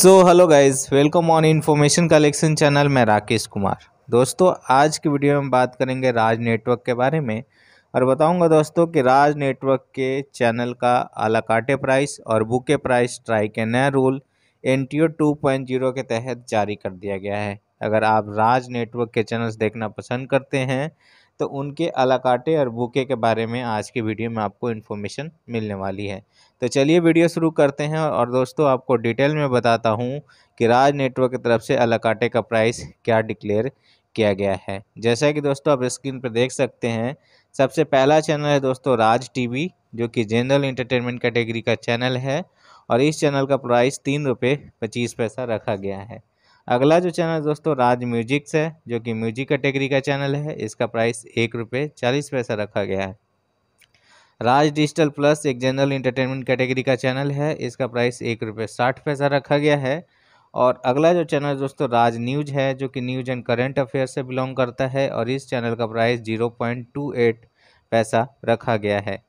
so hello guys welcome on information collection channel मैं राकेश कुमार दोस्तों आज की वीडियो में बात करेंगे राज नेटवर्क के बारे में और बताऊंगा दोस्तों कि राज नेटवर्क के चैनल का आलाकाटे प्राइस और बुके प्राइस ट्राई के नया rule N T O two point zero के तहत जारी कर दिया गया है अगर आप राज नेटवर्क के चैनल्स देखना पसंद करते हैं तो उनके अलाकाटे और भूखे के बारे में आज की वीडियो में आपको इन्फॉर्मेशन मिलने वाली है तो चलिए वीडियो शुरू करते हैं और दोस्तों आपको डिटेल में बताता हूँ कि राज नेटवर्क की तरफ से अलाकाटे का प्राइस क्या डिक्लेयर किया गया है जैसा कि दोस्तों आप स्क्रीन पर देख सकते हैं सबसे पहला चैनल है दोस्तों राज टीवी जो कि जनरल इंटरटेनमेंट कैटेगरी का चैनल है और इस चैनल का प्राइस तीन रुपये पच्चीस पैसा रखा गया है अगला जो चैनल दोस्तों राज म्यूजिक्स है जो कि म्यूजिक कैटेगरी का चैनल है इसका प्राइस एक रुपये चालीस पैसा रखा गया है राज डिजिटल प्लस एक जनरल इंटरटेनमेंट कैटेगरी का चैनल है इसका प्राइस एक रुपये साठ पैसा रखा गया है और अगला जो चैनल दोस्तों राज न्यूज है जो कि न्यूज एंड करेंट अफेयर से बिलोंग करता है और इस चैनल का price zero point two eight पैसा रखा गया है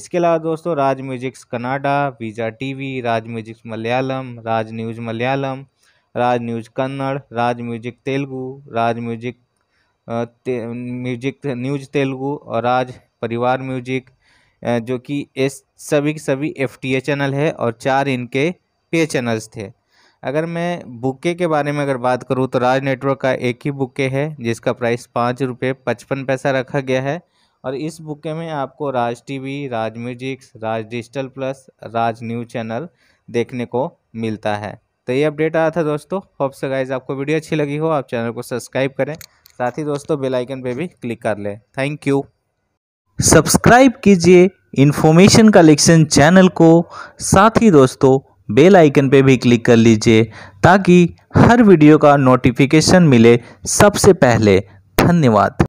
इसके अलावा दोस्तों Raj Musix Kannada Vissa TV Raj Musix Malayalam Raj news Malayalam Raj news Kannada Raj music Telugu Raj music ते, म्यूजिक न्यूज तेलुगु और राज परिवार म्यूजिक जो कि इस सभी के सभी एफ टी ए चैनल है और चार इनके पे चैनल्स थे अगर मैं बुके के बारे में अगर बात करूँ तो राज नेटवर्क का एक ही बुके है जिसका प्राइस पाँच रुपये पचपन पैसा रखा गया है और इस बुके में आपको Raj TV, Raj Musix Raj digital plus Raj news channel देखने को मिलता है तो ये अपडेट आया था दोस्तों होप से गाइज आपको वीडियो अच्छी लगी हो आप चैनल को सब्सक्राइब करें साथ ही दोस्तों बेल आइकन पे भी क्लिक कर लें थैंक यू सब्सक्राइब कीजिए इन्फॉर्मेशन कलेक्शन चैनल को साथ ही दोस्तों बेल आइकन पे भी क्लिक कर लीजिए ताकि हर वीडियो का नोटिफिकेशन मिले सबसे पहले धन्यवाद